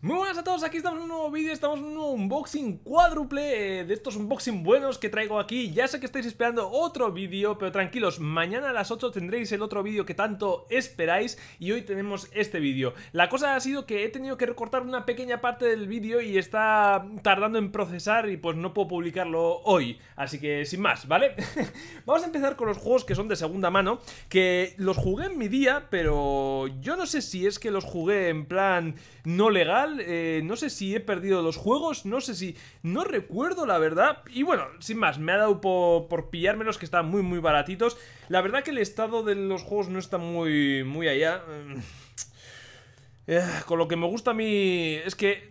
Muy buenas a todos, aquí estamos en un nuevo vídeo, estamos en un nuevo unboxing cuádruple eh, de estos unboxing buenos que traigo aquí. Ya sé que estáis esperando otro vídeo, pero tranquilos, mañana a las 8 tendréis el otro vídeo que tanto esperáis y hoy tenemos este vídeo. La cosa ha sido que he tenido que recortar una pequeña parte del vídeo y está tardando en procesar y pues no puedo publicarlo hoy, así que sin más, ¿vale? Vamos a empezar con los juegos que son de segunda mano, que los jugué en mi día, pero yo no sé si es que los jugué en plan no legal eh, no sé si he perdido los juegos, no sé si... No recuerdo, la verdad. Y bueno, sin más, me ha dado por, por pillármelos que están muy, muy baratitos. La verdad que el estado de los juegos no está muy, muy allá. Eh, con lo que me gusta a mí es que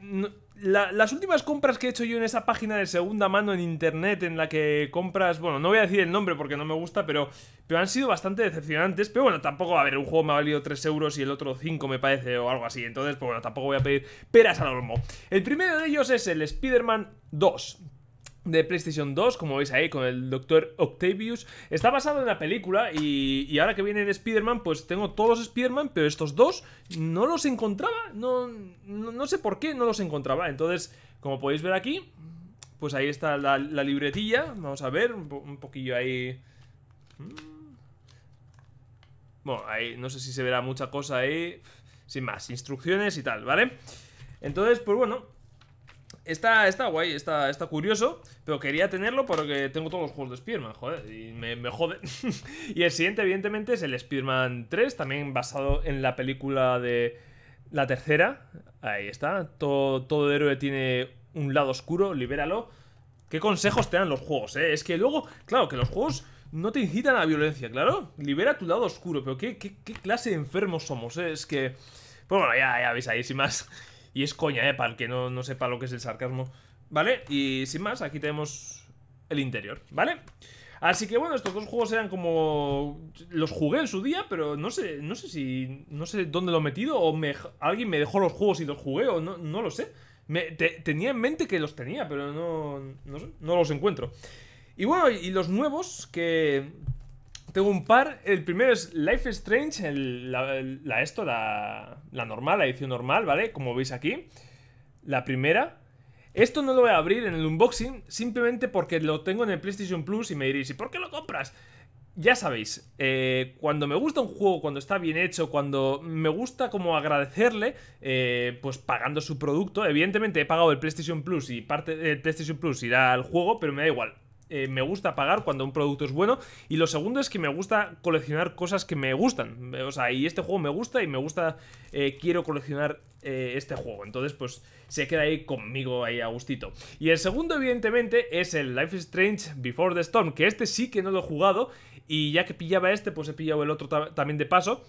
las últimas compras que he hecho yo en esa página de segunda mano en internet en la que compras, bueno, no voy a decir el nombre porque no me gusta, pero, pero han sido bastante decepcionantes. Pero bueno, tampoco a ver, un juego me ha valido 3 euros y el otro 5 me parece o algo así. Entonces, pues bueno, tampoco voy a pedir peras al olmo. El primero de ellos es el Spider-Man 2 de PlayStation 2, como veis ahí con el Dr. Octavius. Está basado en la película y, y ahora que viene el Spider-Man, pues tengo todos los Spider-Man, pero estos dos no los encontraba. No, no, sé por qué no los encontraba. Entonces, como podéis ver aquí, pues ahí está la, libretilla. Vamos a ver, un, poquillo ahí... Mm. Bueno, ahí no sé si se verá mucha cosa ahí. Sin más, instrucciones y tal, ¿vale? Entonces, pues bueno, Está, está guay, está, está curioso, pero quería tenerlo porque tengo todos los juegos de spider joder, y me, jode. y el siguiente, evidentemente, es el Spider-Man 3, también basado en la película de la tercera. Ahí está, todo, todo héroe tiene un lado oscuro, libéralo. ¿Qué consejos te dan los juegos, eh? Es que luego, claro, que los juegos no te incitan a la violencia, claro. Libera tu lado oscuro, pero ¿qué, clase de enfermos somos, eh? Es que... Pues bueno, ya, ya veis ahí, sin más. Y es coña, eh, para el que no, sepa lo que es el sarcasmo. ¿Vale? Y sin más, aquí tenemos el interior, ¿vale? Así que bueno, estos dos juegos eran como... Los jugué en su día, pero no sé, no sé si... No sé dónde lo he metido o alguien me dejó los juegos y los jugué o no, no lo sé. Me, tenía en mente que los tenía, pero no, no, no los encuentro. Y bueno, y los nuevos que tengo un par. El primero es Life Strange, la, esto, la, normal, la edición normal, ¿vale? Como veis aquí. La primera. Esto no lo voy a abrir en el unboxing, simplemente porque lo tengo en el PlayStation Plus y me diréis, ¿y por qué lo compras? Ya sabéis, eh, cuando me gusta un juego, cuando está bien hecho, cuando me gusta como agradecerle, eh, pues pagando su producto, evidentemente he pagado el PlayStation Plus y parte del PlayStation Plus irá al juego, pero me da igual, eh, me gusta pagar cuando un producto es bueno. Y lo segundo es que me gusta coleccionar cosas que me gustan. Eh, o sea, y este juego me gusta y me gusta, eh, quiero coleccionar este juego. Entonces, pues se queda ahí conmigo, ahí a gustito. Y el segundo, evidentemente, es el Life is Strange Before the Storm, que este sí que no lo he jugado. Y ya que pillaba este, pues he pillado el otro también de paso.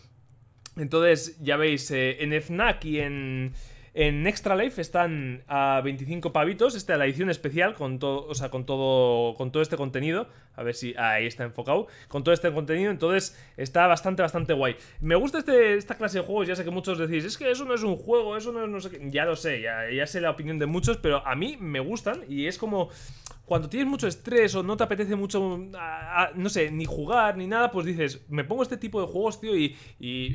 Entonces, ya veis, en FNAC y en... En Extra Life están a 25 pavitos, esta es la edición especial con todo, o sea, con todo, con todo este contenido, a ver si ahí está enfocado con todo este contenido. Entonces está bastante, bastante guay. Me gusta este, esta clase de juegos. Ya sé que muchos decís, es que eso no es un juego, eso no es no sé qué. Ya lo sé, ya, sé la opinión de muchos, pero a mí me gustan y es como cuando tienes mucho estrés o no te apetece mucho, no sé, ni jugar ni nada, pues dices, me pongo este tipo de juegos, tío, y,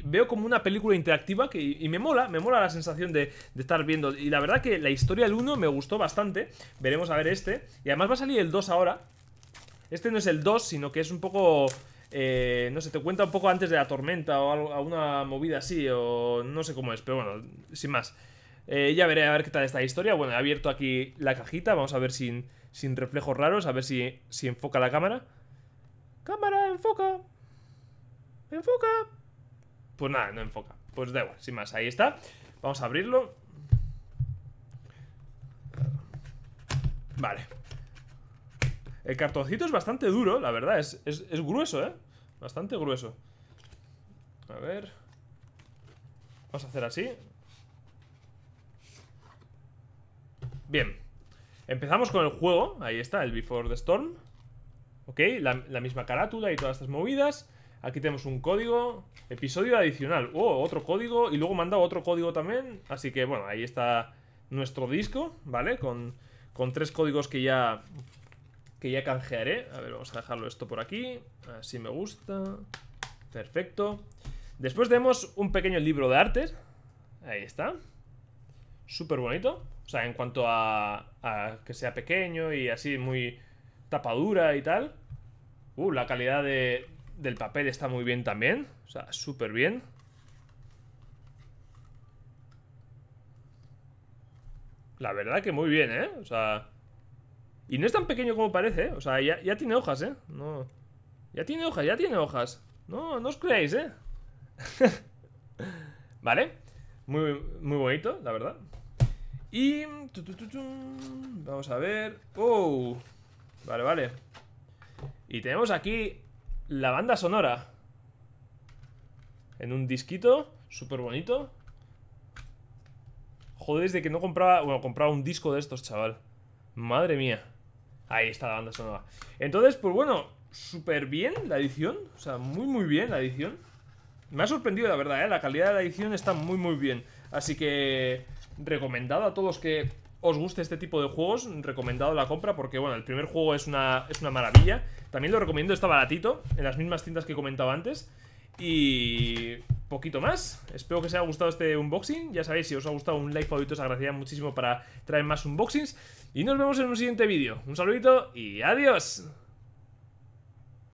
veo como una película interactiva que, y, me mola, me mola la sensación de, de, estar viendo. Y la verdad que la historia del 1 me gustó bastante. Veremos a ver este. Y además va a salir el 2 ahora. Este no es el 2, sino que es un poco... Eh, no sé, te cuenta un poco antes de la tormenta o algo, alguna movida así, o no sé cómo es, pero bueno, sin más. Eh, ya veré a ver qué tal esta historia. Bueno, he abierto aquí la cajita, vamos a ver sin, sin reflejos raros, a ver si, si enfoca la cámara. Cámara, enfoca. Enfoca. Pues nada, no enfoca. Pues da igual, sin más, ahí está. Vamos a abrirlo. Vale. El cartoncito es bastante duro, la verdad. Es, es, grueso, ¿eh? Bastante grueso. A ver. Vamos a hacer así. Bien. Empezamos con el juego. Ahí está, el Before the Storm. Ok, la, misma carátula y todas estas movidas. Aquí tenemos un código. Episodio adicional. Oh, otro código. Y luego manda otro código también. Así que, bueno, ahí está nuestro disco, ¿vale? Con, con tres códigos que ya que ya canjearé. A ver, vamos a dejarlo esto por aquí. Así me gusta. Perfecto. Después tenemos un pequeño libro de artes. Ahí está. Súper bonito. O sea, en cuanto a, que sea pequeño y así muy tapadura y tal. Uh, la calidad del papel está muy bien también. O sea, súper bien. La verdad que muy bien, ¿eh? O sea... Y no es tan pequeño como parece, ¿eh? O sea, ya, tiene hojas, ¿eh? No. Ya tiene hojas, ya tiene hojas. No, no os creáis, ¿eh? vale. Muy, muy bonito, la verdad. Y... Vamos a ver... ¡Oh! Vale, vale. Y tenemos aquí la banda sonora. En un disquito, súper bonito. Joder, desde que no compraba... Bueno, compraba un disco de estos, chaval. Madre mía. Ahí está la banda sonora. Entonces, pues bueno, súper bien la edición. O sea, muy, muy bien la edición. Me ha sorprendido, la verdad, ¿eh? La calidad de la edición está muy, muy bien. Así que recomendado a todos que os guste este tipo de juegos, recomendado la compra porque, bueno, el primer juego es una, es una maravilla. También lo recomiendo, está baratito, en las mismas tiendas que comentaba antes. Y poquito más. Espero que os haya gustado este unboxing. Ya sabéis, si os ha gustado un like favorito, os agradecería muchísimo para traer más unboxings. Y nos vemos en un siguiente vídeo. Un saludito y adiós.